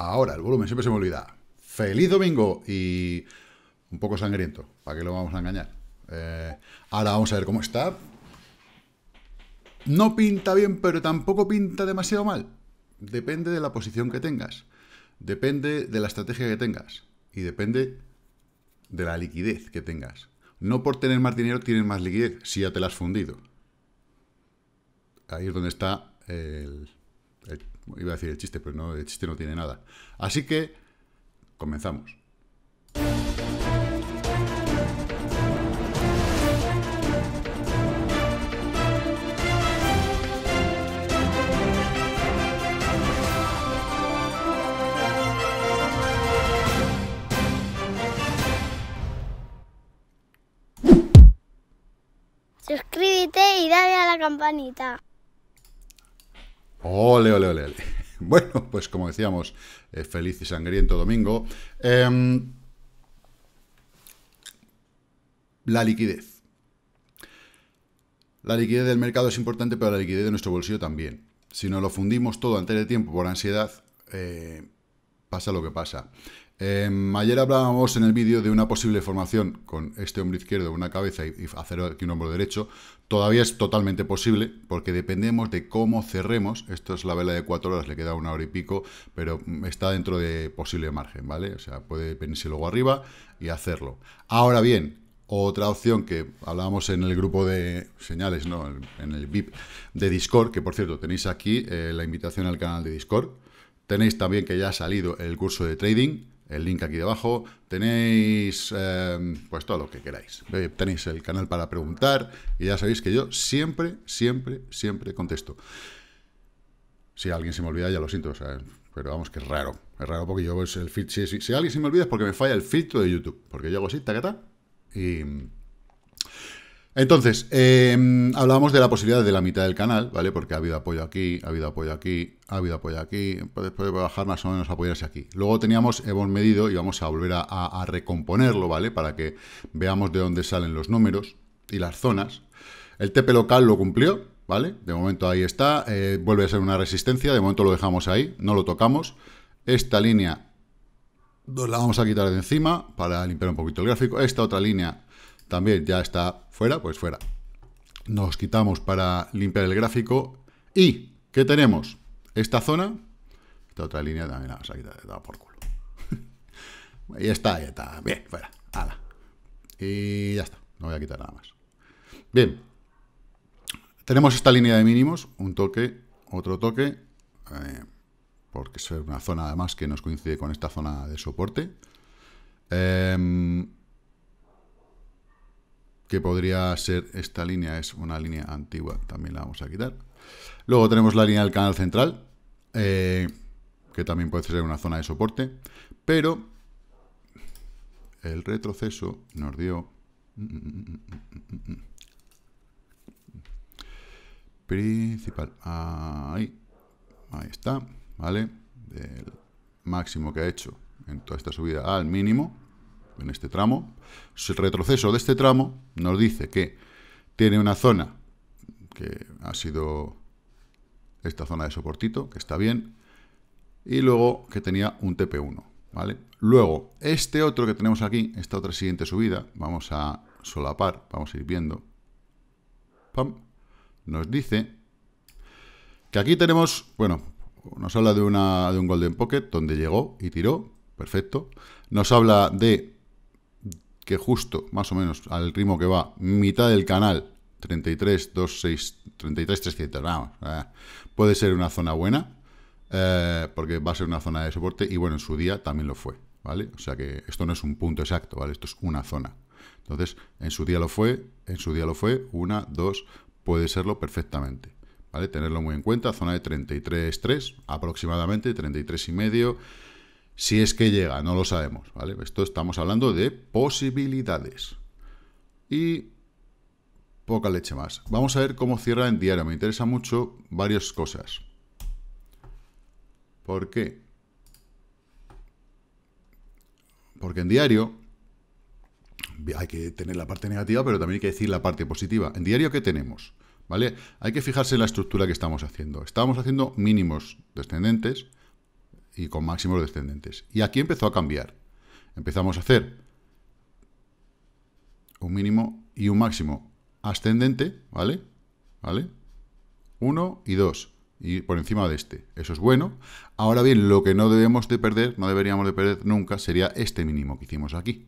Ahora, el volumen siempre se me olvida. ¡Feliz domingo! Y un poco sangriento, ¿para qué lo vamos a engañar? Eh, ahora vamos a ver cómo está. No pinta bien, pero tampoco pinta demasiado mal. Depende de la posición que tengas. Depende de la estrategia que tengas. Y depende de la liquidez que tengas. No por tener más dinero tienes más liquidez, si ya te la has fundido. Ahí es donde está el, Iba a decir el chiste, pero no, el chiste no tiene nada. Así que, comenzamos. Suscríbete y dale a la campanita. Ole, ole, ole, Bueno, pues como decíamos, eh, feliz y sangriento domingo. Em, la liquidez. La liquidez del mercado es importante, pero la liquidez de nuestro bolsillo también. Si nos lo fundimos todo antes de tiempo por ansiedad, eh, pasa lo que pasa. Em, ayer hablábamos en el vídeo de una posible formación con este hombro izquierdo, una cabeza y, hacer aquí un hombro derecho. Todavía es totalmente posible porque dependemos de cómo cerremos. Esto es la vela de cuatro horas, le queda una hora y pico, pero mm, está dentro de posible margen, ¿vale? O sea, puede venirse luego arriba y hacerlo. Ahora bien, otra opción que hablábamos en el grupo de señales, ¿no? En el VIP de Discord, que por cierto tenéis aquí eh, la invitación al canal de Discord. Tenéis también que ya ha salido el curso de trading el link aquí debajo. Tenéis eh, pues todo lo que queráis. Eh, tenéis el canal para preguntar y ya sabéis que yo siempre, siempre, siempre contesto. Si alguien se me olvida, ya lo siento, pero vamos, que es raro. Es raro porque yo pues, el filtro si, alguien se me olvida es porque me falla el filtro de YouTube. Porque yo hago así, tacata, y entonces, em, hablábamos de la posibilidad de la mitad del canal, ¿vale? Porque ha habido apoyo aquí, ha habido apoyo aquí, ha habido apoyo aquí, puede bajar más o menos, apoyarse aquí. Luego teníamos, hemos medido y vamos a volver a, recomponerlo, ¿vale? Para que veamos de dónde salen los números y las zonas. El TP local lo cumplió, ¿vale? De momento ahí está, eh, vuelve a ser una resistencia, de momento lo dejamos ahí, no lo tocamos. Esta línea la vamos a quitar de encima para limpiar un poquito el gráfico. Esta otra línea también ya está fuera, pues fuera. Nos quitamos para limpiar el gráfico. ¿Y qué tenemos? Esta zona, esta otra línea también la vamos a quitar, por culo. y está, ya está, bien, fuera, ala. Y ya está, no voy a quitar nada más. Bien, tenemos esta línea de mínimos, un toque, otro toque, eh, porque es una zona además que nos coincide con esta zona de soporte. Em, que podría ser esta línea, es una línea antigua, también la vamos a quitar. Luego tenemos la línea del canal central, eh, que también puede ser una zona de soporte, pero el retroceso nos dio... Principal, ahí, ahí está, ¿vale? Del máximo que ha hecho en toda esta subida al mínimo, en este tramo. El retroceso de este tramo nos dice que tiene una zona que ha sido esta zona de soportito, que está bien, y luego que tenía un TP1, ¿vale? Luego, este otro que tenemos aquí, esta otra siguiente subida, vamos a solapar, vamos a ir viendo, Pam. nos dice que aquí tenemos, bueno, nos habla de, una, de un Golden Pocket, donde llegó y tiró, perfecto, nos habla de que justo, más o menos, al ritmo que va, mitad del canal, 33, 26, 33, 300, vamos, eh, puede ser una zona buena, eh, porque va a ser una zona de soporte, y bueno, en su día también lo fue, ¿vale? O sea que esto no es un punto exacto, ¿vale? Esto es una zona. Entonces, en su día lo fue, en su día lo fue, una, dos, puede serlo perfectamente. ¿Vale? Tenerlo muy en cuenta, zona de 3 aproximadamente, 33 y medio, si es que llega, no lo sabemos, Esto estamos hablando de posibilidades. Y poca leche más. Vamos a ver cómo cierra en diario. Me interesa mucho varias cosas. ¿Por qué? Porque en diario hay que tener la parte negativa, pero también hay que decir la parte positiva. En diario, ¿qué tenemos? ¿Vale? Hay que fijarse en la estructura que estamos haciendo. Estamos haciendo mínimos descendentes, y con máximos descendentes. Y aquí empezó a cambiar. Empezamos a hacer un mínimo y un máximo ascendente, ¿vale? ¿Vale? uno y dos... y por encima de este. Eso es bueno. Ahora bien, lo que no debemos de perder, no deberíamos de perder nunca, sería este mínimo que hicimos aquí.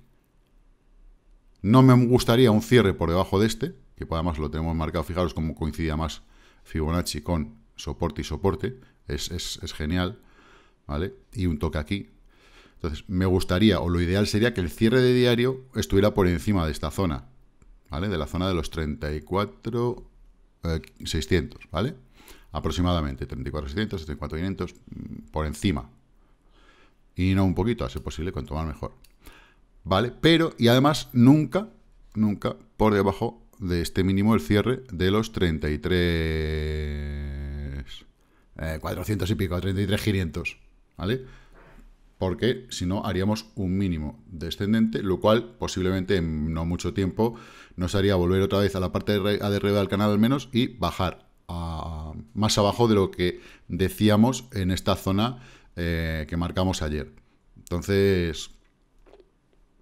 No me gustaría un cierre por debajo de este, que además lo tenemos marcado, fijaros cómo coincidía más Fibonacci con soporte y soporte, es, es genial. ¿vale? Y un toque aquí. Entonces, me gustaría, o lo ideal sería que el cierre de diario estuviera por encima de esta zona, ¿vale? De la zona de los 34... 600, eh, ¿vale? Aproximadamente, 34,600, 34,500, mm, por encima. Y no un poquito, a ser posible, cuanto más mejor. ¿Vale? Pero, y además, nunca, nunca por debajo de este mínimo el cierre de los 33... 400 eh, y pico, 33,500. ¿vale? Porque si no, haríamos un mínimo descendente, lo cual posiblemente en no mucho tiempo nos haría volver otra vez a la parte de arriba del canal al menos y bajar a, más abajo de lo que decíamos en esta zona eh, que marcamos ayer. Entonces,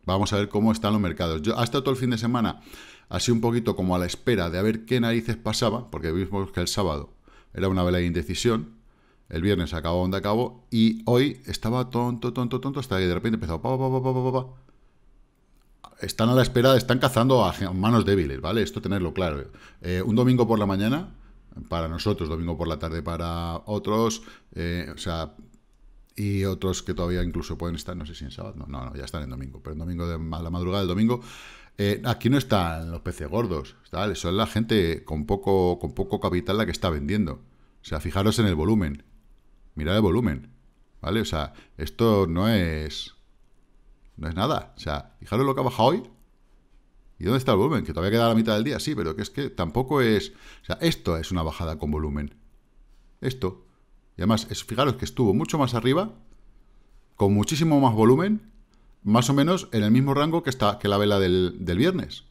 vamos a ver cómo están los mercados. Yo hasta todo el fin de semana, así un poquito como a la espera de a ver qué narices pasaba, porque vimos que el sábado era una vela de indecisión, el viernes acabó donde acabó y hoy estaba tonto, tonto, tonto, hasta que de repente empezó... Pa, pa, pa, están a la espera, están cazando a manos débiles, ¿vale? Esto tenerlo claro. Eh, un domingo por la mañana, para nosotros, domingo por la tarde para otros, eh, o sea, y otros que todavía incluso pueden estar, no sé si en sábado, no, no, ya están en domingo, pero en domingo de la madrugada del domingo. Eh, aquí no están los peces gordos, ¿vale? Son la gente con poco, con poco capital la que está vendiendo. O sea, fijaros en el volumen mirad el volumen, ¿vale? O sea, esto no es... No es nada. O sea, fijaros lo que ha bajado hoy. ¿Y dónde está el volumen? Que todavía queda la mitad del día, sí, pero que es que tampoco es... O sea, esto es una bajada con volumen. Esto. Y además, es, fijaros que estuvo mucho más arriba, con muchísimo más volumen, más o menos en el mismo rango que, está, que la vela del, del viernes.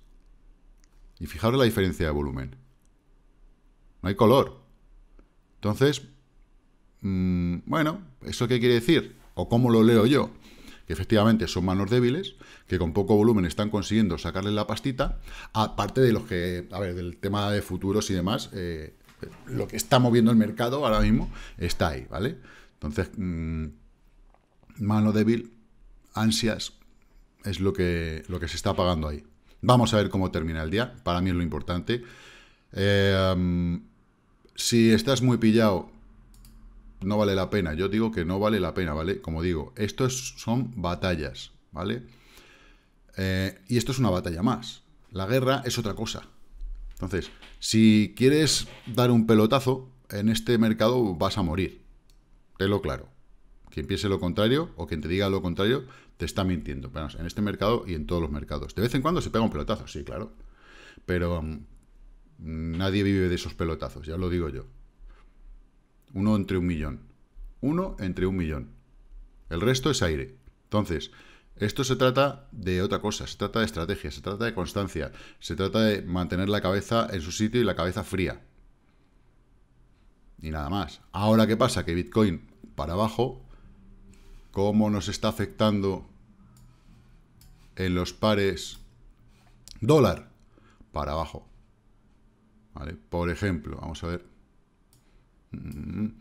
Y fijaros la diferencia de volumen. No hay color. Entonces, Mm, bueno, ¿eso qué quiere decir? ¿O cómo lo leo yo? Que efectivamente son manos débiles, que con poco volumen están consiguiendo sacarle la pastita, aparte de los que, a ver, del tema de futuros y demás, eh, lo que está moviendo el mercado ahora mismo está ahí, ¿vale? Entonces, mm, mano débil, ansias, es lo que, lo que se está pagando ahí. Vamos a ver cómo termina el día, para mí es lo importante. Eh, mm, si estás muy pillado, no vale la pena. Yo digo que no vale la pena, ¿vale? Como digo, esto son batallas, ¿vale? Eh, y esto es una batalla más. La guerra es otra cosa. Entonces, si quieres dar un pelotazo, en este mercado vas a morir. lo claro. Quien piense lo contrario o quien te diga lo contrario, te está mintiendo. en este mercado y en todos los mercados. De vez en cuando se pega un pelotazo, sí, claro. Pero mm, nadie vive de esos pelotazos, ya lo digo yo. Uno entre un millón. Uno entre un millón. El resto es aire. Entonces, esto se trata de otra cosa, se trata de estrategia, se trata de constancia, se trata de mantener la cabeza en su sitio y la cabeza fría. Y nada más. Ahora, ¿qué pasa? Que Bitcoin para abajo, ¿cómo nos está afectando en los pares dólar? Para abajo. Por ejemplo, vamos a ver. Mm-hmm.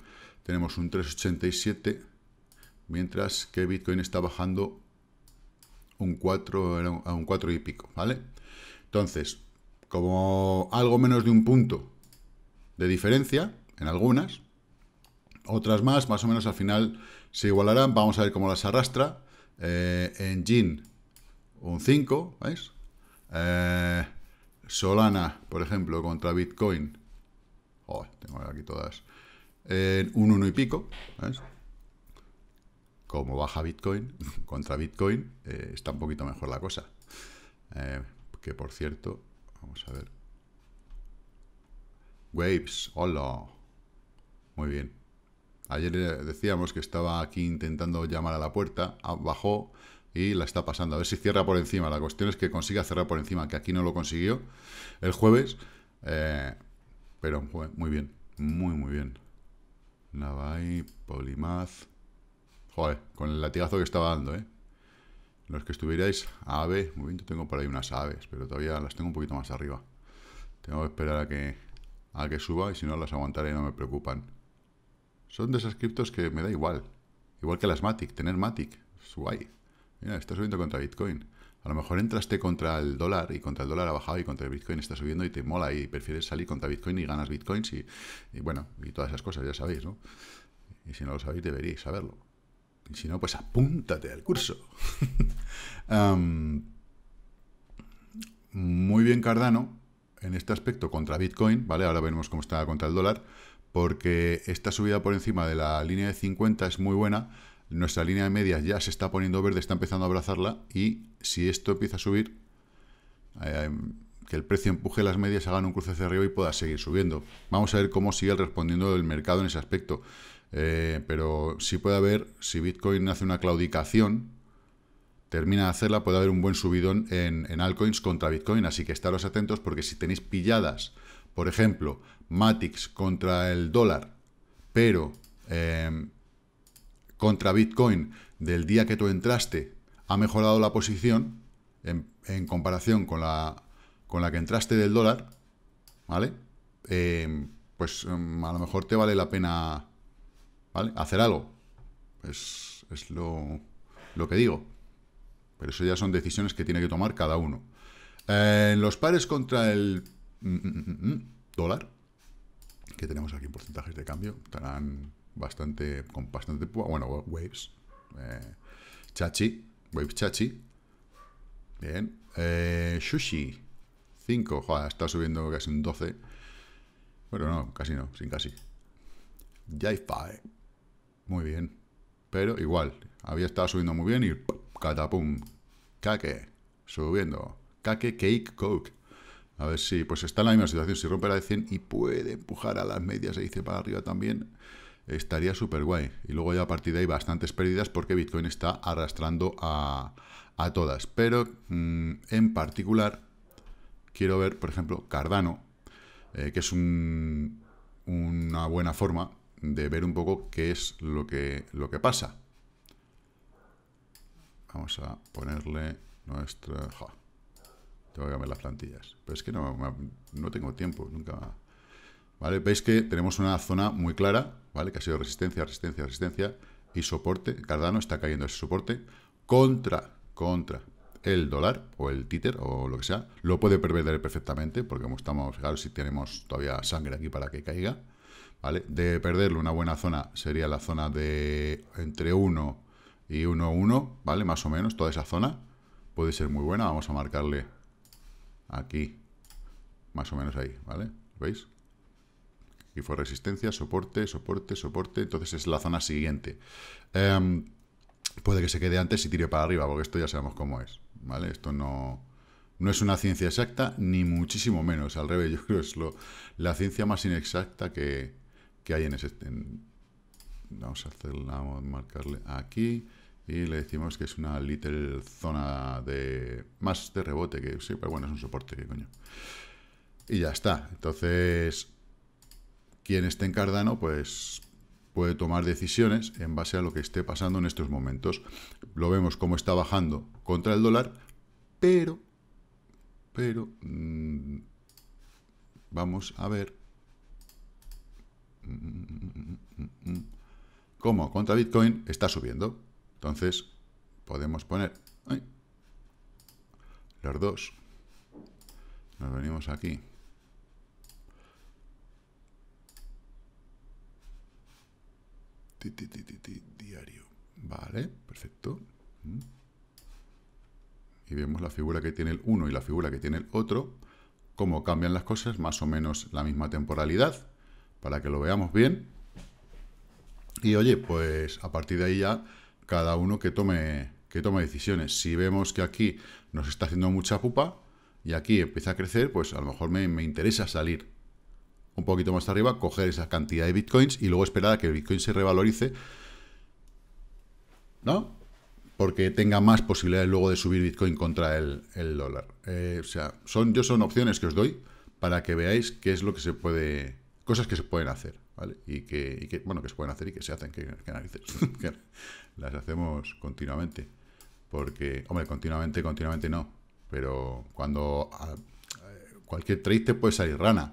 tenemos un 3,87, mientras que Bitcoin está bajando un 4, a un 4 y pico, ¿vale? Entonces, como algo menos de un punto de diferencia en algunas, otras más, más o menos al final se igualarán, vamos a ver cómo las arrastra. Eh, en Gin, un 5, ¿veis? Eh, Solana, por ejemplo, contra Bitcoin. tengo aquí todas en un 1 y pico, Como baja Bitcoin contra Bitcoin, eh, está un poquito mejor la cosa. Eh, que por cierto, vamos a ver. Waves, hola. Muy bien. Ayer eh, decíamos que estaba aquí intentando llamar a la puerta, ah, bajó y la está pasando. A ver si cierra por encima. La cuestión es que consiga cerrar por encima, que aquí no lo consiguió el jueves. pero muy bien, muy, muy bien. Navai, Polimaz. Joder, con el latigazo que estaba dando, ¿eh? Los que estuvierais ave, muy bien, tengo por ahí unas aves, pero todavía las tengo un poquito más arriba. Tengo que esperar a que, a que suba y si no las aguantaré, no me preocupan. Son de esas criptos que me da igual. Igual que las Matic, tener Matic. Es guay. Mira, está subiendo contra Bitcoin a lo mejor entraste contra el dólar y contra el dólar ha bajado y contra el Bitcoin está subiendo y te mola y prefieres salir contra Bitcoin y ganas Bitcoins y, bueno, y todas esas cosas, ya sabéis, ¿no? Y si no lo sabéis, deberíais saberlo. Y si no, pues apúntate al curso. muy bien Cardano en este aspecto contra Bitcoin, ¿vale? Ahora veremos cómo está contra el dólar, porque esta subida por encima de la línea de 50 es muy buena nuestra línea de medias ya se está poniendo verde, está empezando a abrazarla y si esto empieza a subir, eh, que el precio empuje las medias, hagan un cruce hacia arriba y pueda seguir subiendo. Vamos a ver cómo sigue respondiendo el mercado en ese aspecto. Eh, pero sí puede haber, si Bitcoin hace una claudicación, termina de hacerla, puede haber un buen subidón en, altcoins contra Bitcoin. Así que estaros atentos porque si tenéis pilladas, por ejemplo, Matix contra el dólar, pero... Eh, contra Bitcoin del día que tú entraste ha mejorado la posición en, comparación con la, con la que entraste del dólar, ¿vale? Em, pues em, a lo mejor te vale la pena ¿vale? hacer algo. Es, lo, lo, que digo. Pero eso ya son decisiones que tiene que tomar cada uno. Eh, en los pares contra el mm, mm, mm, dólar, que tenemos aquí porcentajes de cambio, estarán bastante, con bastante, bueno, Waves, eh, Chachi, Waves Chachi, bien, eh, Sushi, 5, joder, está subiendo casi un 12, bueno, no, casi no, sin casi, Jaifae, muy bien, pero igual, había estado subiendo muy bien y catapum, Kake, subiendo, Kake Cake Coke, a ver si, pues está en la misma situación, si rompe la de 100 y puede empujar a las medias, e se dice para arriba también, estaría súper guay. Y luego ya a partir de ahí bastantes pérdidas porque Bitcoin está arrastrando a, todas. Pero mm, en particular quiero ver, por ejemplo, Cardano, eh, que es un, una buena forma de ver un poco qué es lo que, lo que pasa. Vamos a ponerle nuestra... tengo que cambiar las plantillas. Pero es que no, no tengo tiempo, nunca... ¿Vale? Veis que tenemos una zona muy clara ¿vale? Que ha sido resistencia, resistencia, resistencia y soporte. Cardano está cayendo ese soporte contra, contra el dólar o el títer o lo que sea. Lo puede perder perfectamente porque como estamos, claro, si tenemos todavía sangre aquí para que caiga, ¿vale? De perderlo una buena zona sería la zona de entre 1 y 1,1, ¿vale? Más o menos, toda esa zona puede ser muy buena. Vamos a marcarle aquí, más o menos ahí, ¿vale? ¿Veis? Y fue resistencia, soporte, soporte, soporte. Entonces es la zona siguiente. Em, puede que se quede antes y tire para arriba, porque esto ya sabemos cómo es. ¿Vale? Esto no, no es una ciencia exacta, ni muchísimo menos. Al revés, yo creo que es lo, la ciencia más inexacta que, hay en ese... vamos a hacerla, vamos a marcarle aquí y le decimos que es una little zona de más de rebote que sí, pero bueno, es un soporte qué coño. Y ya está. Entonces, quien esté en Cardano, pues puede tomar decisiones en base a lo que esté pasando en estos momentos. Lo vemos cómo está bajando contra el dólar, pero, pero, mm, vamos a ver. Cómo contra Bitcoin está subiendo. Entonces, podemos poner los dos. Nos venimos aquí. diario. Vale, perfecto. Mm. Y vemos la figura que tiene el uno y la figura que tiene el otro, cómo cambian las cosas, más o menos la misma temporalidad, para que lo veamos bien. Y oye, pues a partir de ahí ya cada uno que tome, que tome decisiones. Si vemos que aquí nos está haciendo mucha pupa y aquí empieza a crecer, pues a lo mejor me, me interesa salir un poquito más arriba, coger esa cantidad de bitcoins y luego esperar a que el bitcoin se revalorice, ¿no? Porque tenga más posibilidades luego de subir bitcoin contra el, dólar. Eh, o sea, son, yo son opciones que os doy para que veáis qué es lo que se puede, cosas que se pueden hacer, ¿vale? Y que, bueno, que se pueden hacer y que se hacen, que, que las hacemos continuamente. Porque, hombre, continuamente, continuamente no, pero cuando ah, cualquier trade te puede salir rana,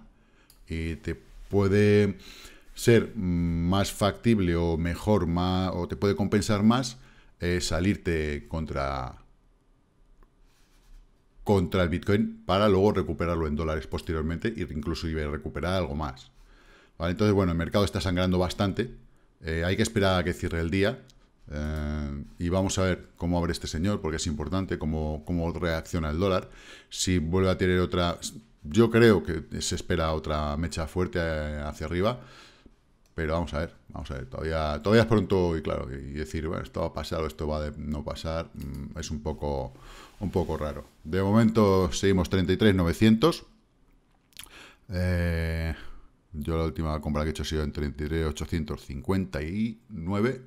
te puede ser más factible o mejor, más, o te puede compensar más eh, salirte contra, contra el Bitcoin para luego recuperarlo en dólares posteriormente e incluso recuperar algo más. Entonces, bueno, el mercado está sangrando bastante. Eh, hay que esperar a que cierre el día. Eh, y vamos a ver cómo abre este señor, porque es importante, cómo, cómo reacciona el dólar. Si vuelve a tener otra yo creo que se espera otra mecha fuerte eh, hacia arriba, pero vamos a ver, vamos a ver. Todavía, todavía es pronto y claro, y decir, bueno, esto va a pasar o esto va a no pasar, mm, es un poco, un poco raro. De momento seguimos 33,900. Eh, yo la última compra que he hecho ha sido en 33,859.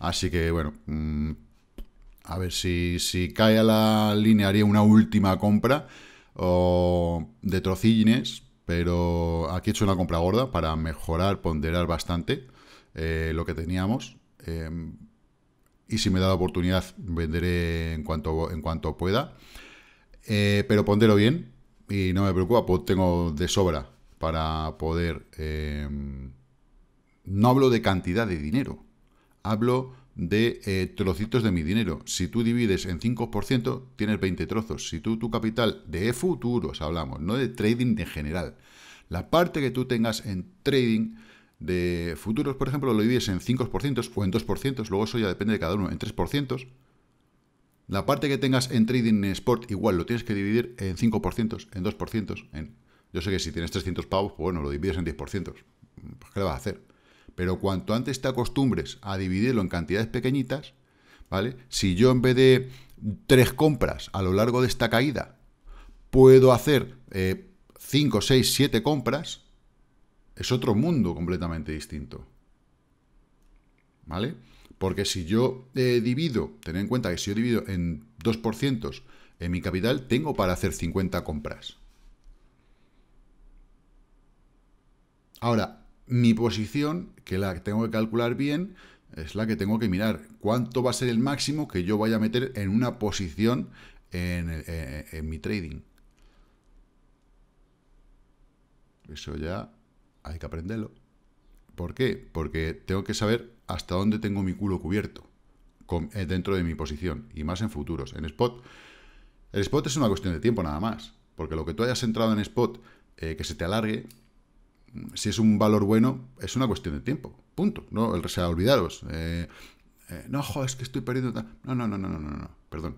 Así que bueno, mm, a ver si, si cae a la línea, haría una última compra o de trocillines, pero aquí he hecho una compra gorda para mejorar, ponderar bastante eh, lo que teníamos. Eh, y si me da la oportunidad, venderé en cuanto, en cuanto pueda. Eh, pero pondero bien y no me preocupa, pues tengo de sobra para poder... no hablo de cantidad de dinero, hablo de eh, trocitos de mi dinero. Si tú divides en 5%, tienes 20 trozos. Si tú tu capital de futuros hablamos, no de trading en general. La parte que tú tengas en trading de futuros, por ejemplo, lo divides en 5% o en 2%, luego eso ya depende de cada uno, en 3%. La parte que tengas en trading en sport, igual lo tienes que dividir en 5%, en 2%. En... Yo sé que si tienes 300 pavos, pues bueno, lo divides en 10%. Pues, ¿Qué le vas a hacer? Pero cuanto antes te acostumbres a dividirlo en cantidades pequeñitas, ¿vale? Si yo en vez de tres compras a lo largo de esta caída, puedo hacer eh, cinco, seis, siete compras, es otro mundo completamente distinto. ¿Vale? Porque si yo eh, divido, ten en cuenta que si yo divido en 2% en mi capital, tengo para hacer 50 compras. Ahora, mi posición, que la tengo que calcular bien, es la que tengo que mirar. ¿Cuánto va a ser el máximo que yo vaya a meter en una posición en, eh, eh, mi trading? Eso ya hay que aprenderlo. ¿Por qué? Porque tengo que saber hasta dónde tengo mi culo cubierto eh, dentro de mi posición y más en futuros. En spot, el spot es una cuestión de tiempo nada más, porque lo que tú hayas entrado en spot que se te alargue, si es un valor bueno, es una cuestión de tiempo. Punto. No, o sea, olvidaros. Eh, eh, no, jo, es que estoy perdiendo. No, no, no, no, no, no, no. Perdón.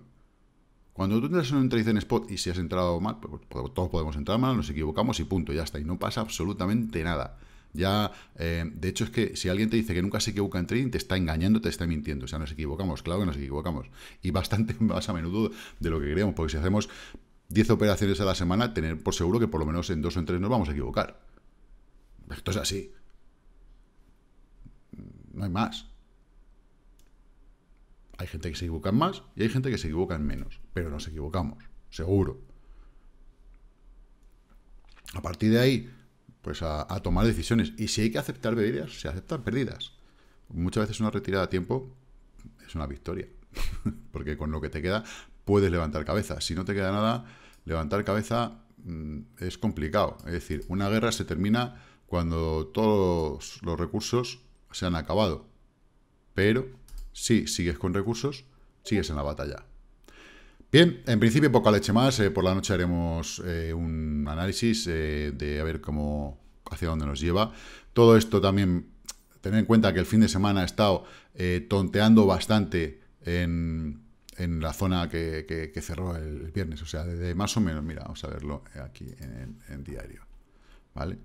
Cuando tú entras en un trade en spot y si has entrado mal, pues, pues, pues, todos podemos entrar mal, nos equivocamos y punto, ya está. Y no pasa absolutamente nada. Ya, eh, de hecho, es que si alguien te dice que nunca se equivoca en trading, te está engañando, te está mintiendo. O sea, nos equivocamos, claro que nos equivocamos. Y bastante más a menudo de lo que creemos. porque si hacemos 10 operaciones a la semana, tener por seguro que por lo menos en dos o en tres nos vamos a equivocar esto es así. No hay más. Hay gente que se equivoca más y hay gente que se equivoca en menos. Pero nos equivocamos, seguro. A partir de ahí, pues a, tomar decisiones. Y si hay que aceptar pérdidas, se aceptan pérdidas. Muchas veces una retirada a tiempo es una victoria. Porque con lo que te queda puedes levantar cabeza. Si no te queda nada, levantar cabeza mm, es complicado. Es decir, una guerra se termina cuando todos los recursos se han acabado. Pero si sigues con recursos, sigues en la batalla. Bien, en principio poca leche más. Eh, por la noche haremos eh, un análisis eh, de a ver cómo hacia dónde nos lleva. Todo esto también, tener en cuenta que el fin de semana ha estado tonteando bastante en, la zona que, cerró el viernes. O sea, de más o menos, mira, vamos a verlo aquí en, en diario. ¿Vale?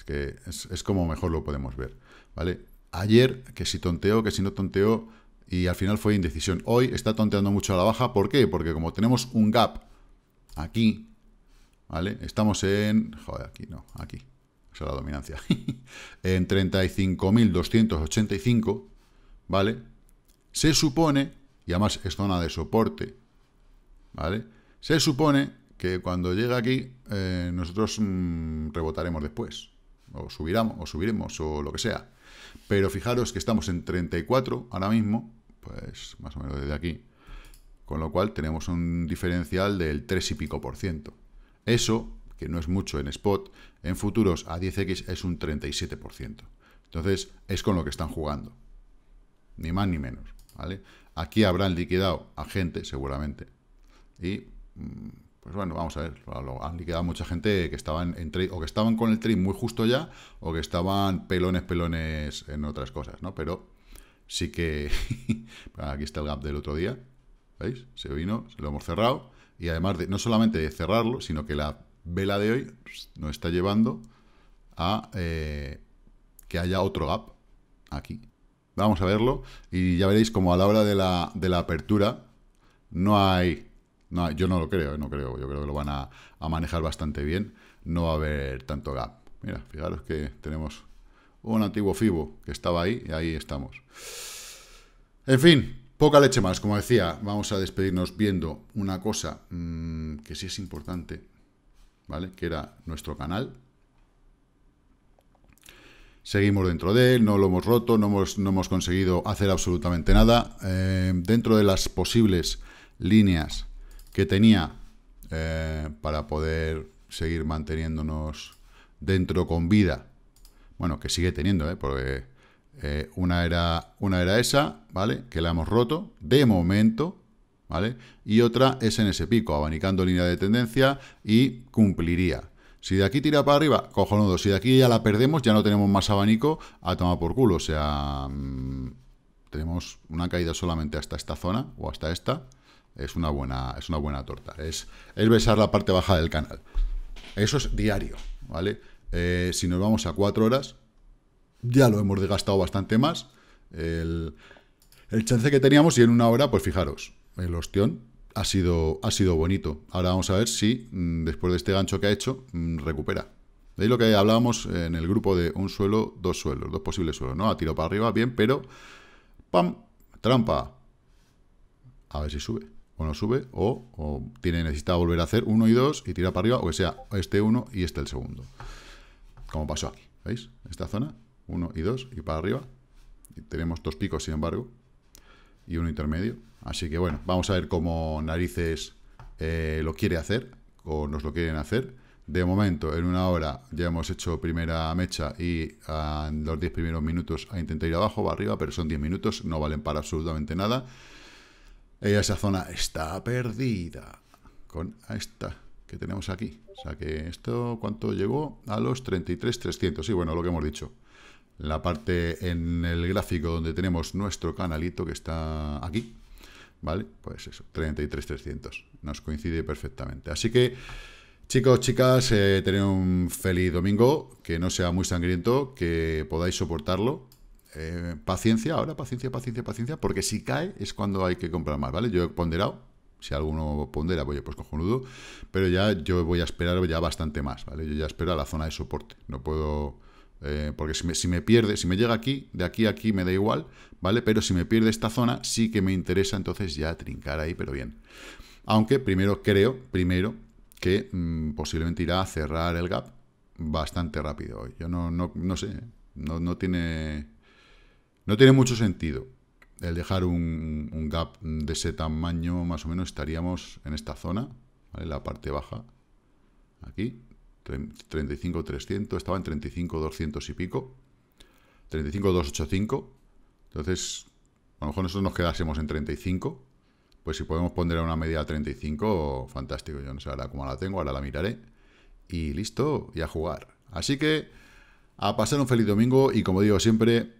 Es que es, como mejor lo podemos ver, ¿vale? Ayer, que si tonteó, que si no tonteó, y al final fue indecisión. Hoy está tonteando mucho a la baja. ¿Por qué? Porque como tenemos un gap aquí, ¿vale? Estamos en... Joder, aquí no, aquí. Esa es la dominancia. en 35.285, ¿vale? Se supone, y además es zona de soporte, ¿vale? Se supone que cuando llega aquí, eh, nosotros mm, rebotaremos después o, o subiremos, o lo que sea. Pero fijaros que estamos en 34 ahora mismo, pues más o menos desde aquí, con lo cual tenemos un diferencial del 3 y pico por ciento. Eso, que no es mucho en spot, en futuros a 10x es un 37%. Entonces, es con lo que están jugando. Ni más ni menos, ¿vale? Aquí habrán liquidado a gente, seguramente. Y mm, pues bueno, vamos a ver, han liquidado mucha gente que estaban en trade, o que estaban con el trade muy justo ya, o que estaban pelones, pelones en otras cosas, ¿no? Pero sí que... aquí está el gap del otro día, ¿veis? Se vino, se lo hemos cerrado, y además de, no solamente de cerrarlo, sino que la vela de hoy nos está llevando a eh, que haya otro gap aquí. Vamos a verlo, y ya veréis como a la hora de la, de la apertura no hay no, yo no lo creo, no creo. Yo creo que lo van a, manejar bastante bien. No va a haber tanto gap. Mira, fijaros que tenemos un antiguo FIBO que estaba ahí y ahí estamos. En fin, poca leche más. Como decía, vamos a despedirnos viendo una cosa mm, que sí es importante, ¿vale? Que era nuestro canal. Seguimos dentro de él, no lo hemos roto, no hemos, no hemos conseguido hacer absolutamente nada. Eh, dentro de las posibles líneas que tenía eh, para poder seguir manteniéndonos dentro con vida. Bueno, que sigue teniendo, eh, porque eh, una, era, una era esa, ¿vale? Que la hemos roto, de momento, ¿vale? Y otra es en ese pico, abanicando línea de tendencia y cumpliría. Si de aquí tira para arriba, cojonudo. Si de aquí ya la perdemos, ya no tenemos más abanico a tomar por culo. O sea, mm, tenemos una caída solamente hasta esta zona o hasta esta es una buena, es una buena torta. Es, besar la parte baja del canal. Eso es diario, ¿vale? Eh, si nos vamos a cuatro horas, ya lo hemos desgastado bastante más. El, chance que teníamos y en una hora, pues fijaros, el ostión ha sido, ha sido bonito. Ahora vamos a ver si, mm, después de este gancho que ha hecho, mm, recupera. De ahí lo que hablábamos en el grupo de un suelo, dos suelos, dos posibles suelos, ¿no? A tiro para arriba, bien, pero... ¡Pam! Trampa. A ver si sube no sube o, tiene tiene, necesita volver a hacer uno y dos y tira para arriba, o que sea este uno y este el segundo. Como pasó aquí, ¿veis? Esta zona, uno y dos y para arriba. tenemos dos picos, sin embargo, y uno intermedio. Así que bueno, vamos a ver cómo Narices eh, lo quiere hacer, o nos lo quieren hacer. De momento, en una hora ya hemos hecho primera mecha y ah, en los 10 primeros minutos intentado ir abajo, va arriba, pero son 10 minutos, no valen para absolutamente nada. Esa zona está perdida con esta que tenemos aquí. O sea que esto, ¿cuánto llegó? A los 33.300. Y bueno, lo que hemos dicho. La parte en el gráfico donde tenemos nuestro canalito que está aquí. ¿Vale? Pues eso, 33.300. Nos coincide perfectamente. Así que... Chicos, chicas, eh, tener un feliz domingo, que no sea muy sangriento, que podáis soportarlo, eh, paciencia ahora, paciencia, paciencia, paciencia, porque si cae es cuando hay que comprar más, ¿vale? Yo he ponderado, si alguno pondera, voy pues cojonudo, pero ya yo voy a esperar ya bastante más, ¿vale? Yo ya espero a la zona de soporte, no puedo... Eh, porque si me, si me, pierde, si me llega aquí, de aquí a aquí me da igual, ¿vale? Pero si me pierde esta zona, sí que me interesa entonces ya trincar ahí, pero bien. Aunque primero creo, primero, que mm, posiblemente irá a cerrar el gap bastante rápido Yo no, no, sé, ¿eh? no, no tiene no tiene mucho sentido el dejar un, gap de ese tamaño, más o menos estaríamos en esta zona, ¿vale? la parte baja, aquí, 35, 300. estaba en 35, 200 y pico, 35, 285. entonces a lo mejor nosotros nos quedásemos en 35, pues si podemos poner una media a 35, fantástico, yo no sé ahora cómo la tengo, ahora la miraré, y listo, y a jugar. Así que, a pasar un feliz domingo, y como digo siempre,